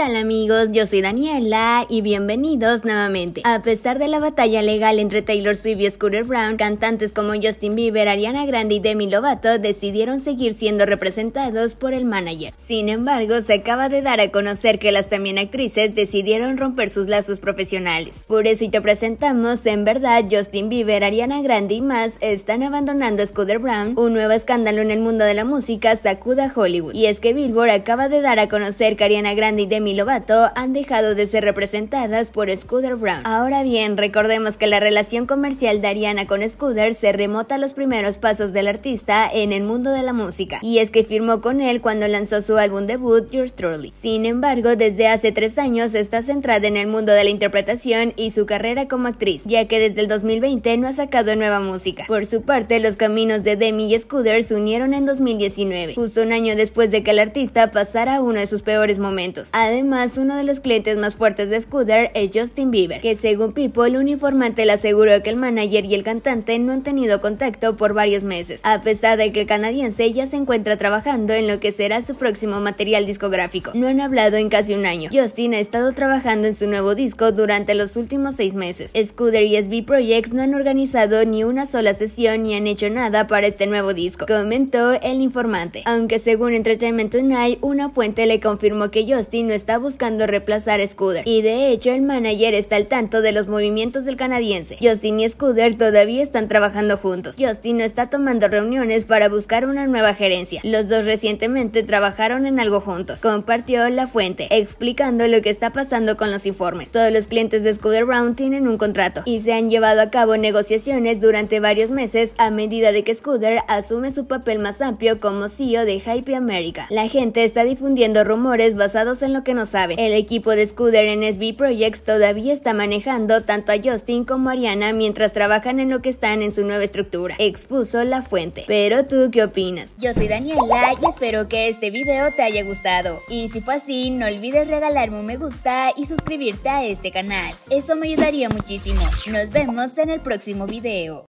tal amigos? Yo soy Daniela y bienvenidos nuevamente. A pesar de la batalla legal entre Taylor Swift y Scooter Brown, cantantes como Justin Bieber, Ariana Grande y Demi Lovato decidieron seguir siendo representados por el manager. Sin embargo, se acaba de dar a conocer que las también actrices decidieron romper sus lazos profesionales. Por eso y te presentamos, en verdad, Justin Bieber, Ariana Grande y más están abandonando a Scooter Brown. Un nuevo escándalo en el mundo de la música sacuda a Hollywood. Y es que Billboard acaba de dar a conocer que Ariana Grande y Demi Lovato han dejado de ser representadas por Scooter Brown. Ahora bien, recordemos que la relación comercial de Ariana con Scooter se remota a los primeros pasos del artista en el mundo de la música, y es que firmó con él cuando lanzó su álbum debut, Your Truly. Sin embargo, desde hace tres años está centrada en el mundo de la interpretación y su carrera como actriz, ya que desde el 2020 no ha sacado nueva música. Por su parte, los caminos de Demi y Scooter se unieron en 2019, justo un año después de que el artista pasara uno de sus peores momentos. Además, Además, uno de los clientes más fuertes de Scooter es Justin Bieber, que según People, un informante le aseguró que el manager y el cantante no han tenido contacto por varios meses, a pesar de que el canadiense ya se encuentra trabajando en lo que será su próximo material discográfico. No han hablado en casi un año. Justin ha estado trabajando en su nuevo disco durante los últimos seis meses. Scooter y SB Projects no han organizado ni una sola sesión ni han hecho nada para este nuevo disco, comentó el informante, aunque según Entertainment Tonight, una fuente le confirmó que Justin no está buscando reemplazar a Scooter, y de hecho el manager está al tanto de los movimientos del canadiense. Justin y Scooter todavía están trabajando juntos. Justin no está tomando reuniones para buscar una nueva gerencia. Los dos recientemente trabajaron en algo juntos. Compartió la fuente explicando lo que está pasando con los informes. Todos los clientes de Scooter Brown tienen un contrato y se han llevado a cabo negociaciones durante varios meses a medida de que Scooter asume su papel más amplio como CEO de Hype America. La gente está difundiendo rumores basados en lo que nos sabe. El equipo de Scooter NSB Projects todavía está manejando tanto a Justin como a Ariana mientras trabajan en lo que están en su nueva estructura, expuso la fuente. Pero tú, ¿qué opinas? Yo soy Daniela y espero que este video te haya gustado. Y si fue así, no olvides regalarme un me gusta y suscribirte a este canal. Eso me ayudaría muchísimo. Nos vemos en el próximo video.